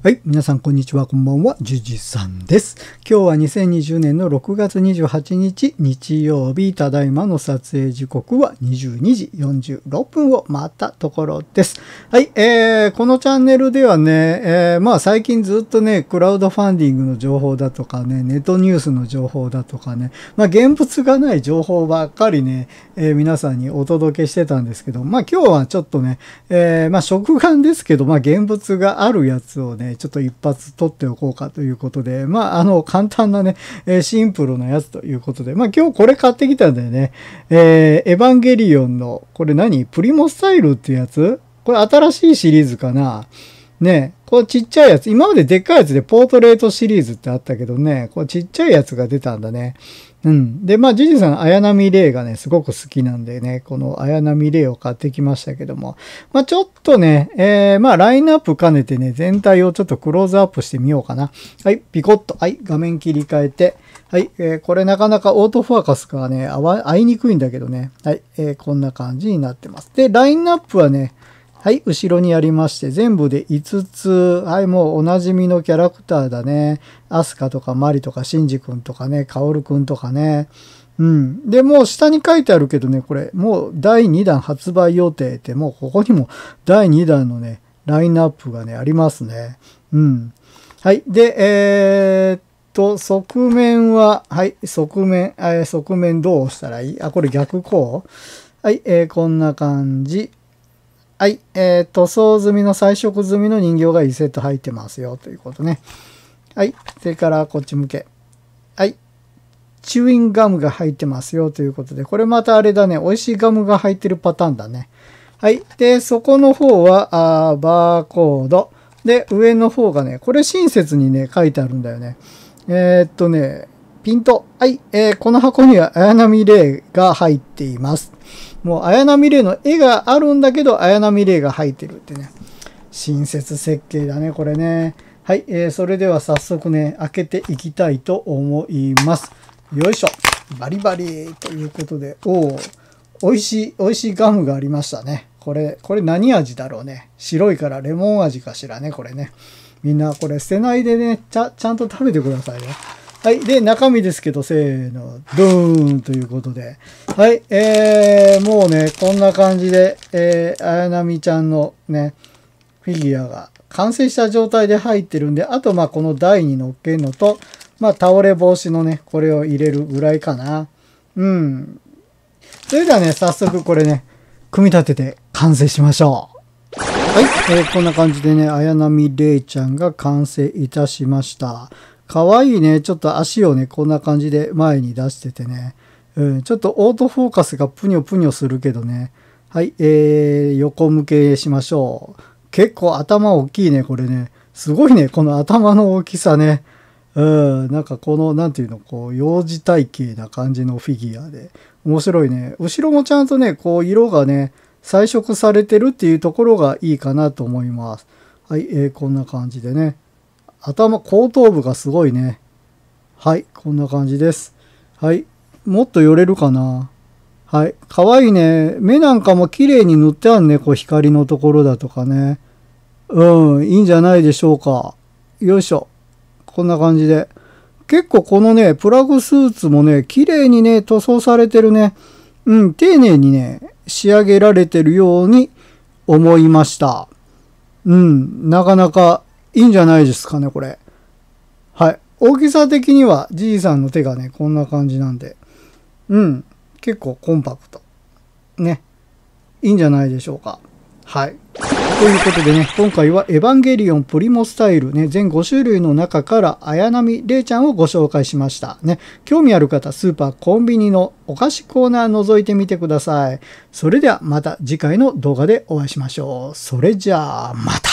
はい。皆さん、こんにちは。こんばんは。ジュジさんです。今日は2020年の6月28日、日曜日、ただいまの撮影時刻は22時46分を回ったところです。はい。えー、このチャンネルではね、えー、まあ最近ずっとね、クラウドファンディングの情報だとかね、ネットニュースの情報だとかね、まあ現物がない情報ばっかりね、えー、皆さんにお届けしてたんですけど、まあ今日はちょっとね、えー、まあ食感ですけど、まあ現物があるやつをね、ちょっと一発撮っておこうかということで、まあ、あの、簡単なね、えシンプルなやつということで、まあ、今日これ買ってきたんだよね。えー、エヴァンゲリオンの、これ何プリモスタイルってやつこれ新しいシリーズかなね、このちっちゃいやつ、今まででっかいやつでポートレートシリーズってあったけどね、このちっちゃいやつが出たんだね。うん。で、まあ、ジジさん、綾波レイがね、すごく好きなんでね、この綾波レイを買ってきましたけども、まあ、ちょっとね、えー、まあ、ラインナップ兼ねてね、全体をちょっとクローズアップしてみようかな。はい、ピコッと。はい、画面切り替えて。はい、えー、これなかなかオートフォーカスがね、合いにくいんだけどね。はい、えー、こんな感じになってます。で、ラインナップはね、はい、後ろにありまして、全部で5つ。はい、もうおなじみのキャラクターだね。アスカとかマリとかシンジ君とかね、カオル君とかね。うん。で、もう下に書いてあるけどね、これ、もう第2弾発売予定って、もうここにも第2弾のね、ラインナップがね、ありますね。うん。はい。で、えー、っと、側面は、はい、側面、え側面どうしたらいいあ、これ逆こうはい、えー、こんな感じ。はい、えー、塗装済みの彩色済みの人形が1セット入ってますよということね。はい、それからこっち向け。はい、チューインガムが入ってますよということで、これまたあれだね、美味しいガムが入ってるパターンだね。はい、で、そこの方はあーバーコード。で、上の方がね、これ親切にね、書いてあるんだよね。えー、っとね、ピント。はい、えー、この箱には綾波レイが入っています。もう綾波レイの絵があるんだけど綾波レイが入ってるってね親切設計だねこれねはい、えー、それでは早速ね開けていきたいと思いますよいしょバリバリということでおお美味しい美味しいガムがありましたねこれこれ何味だろうね白いからレモン味かしらねこれねみんなこれ捨てないでねちゃちゃんと食べてくださいねはい。で、中身ですけど、せーの、ドーンということで。はい。えー、もうね、こんな感じで、えー、綾波ちゃんのね、フィギュアが完成した状態で入ってるんで、あと、まあ、この台に乗っけるのと、まあ、倒れ防止のね、これを入れるぐらいかな。うん。それではね、早速これね、組み立てて完成しましょう。はい、えー、こんな感じでね、綾波レイちゃんが完成いたしました。かわいいね。ちょっと足をね、こんな感じで前に出しててね。うん、ちょっとオートフォーカスがぷにょぷにょするけどね。はい、えー、横向けしましょう。結構頭大きいね、これね。すごいね、この頭の大きさね。うん、なんかこの、なんていうの、こう、幼児体型な感じのフィギュアで。面白いね。後ろもちゃんとね、こう、色がね、彩色されてるっていうところがいいかなと思います。はい、えー、こんな感じでね。頭、後頭部がすごいね。はい、こんな感じです。はい、もっと寄れるかなはい、かわいいね。目なんかも綺麗に塗ってあるね。こう光のところだとかね。うん、いいんじゃないでしょうか。よいしょ。こんな感じで。結構このね、プラグスーツもね、綺麗にね、塗装されてるね。うん、丁寧にね、仕上げられてるように思いました。うん、なかなかいいんじゃないですかね、これ。はい。大きさ的には、じいさんの手がね、こんな感じなんで。うん。結構コンパクト。ね。いいんじゃないでしょうか。はい。ということでね、今回はエヴァンゲリオンプリモスタイルね、全5種類の中から綾波れいちゃんをご紹介しました。ね、興味ある方、スーパー、コンビニのお菓子コーナー覗いてみてください。それではまた次回の動画でお会いしましょう。それじゃあ、また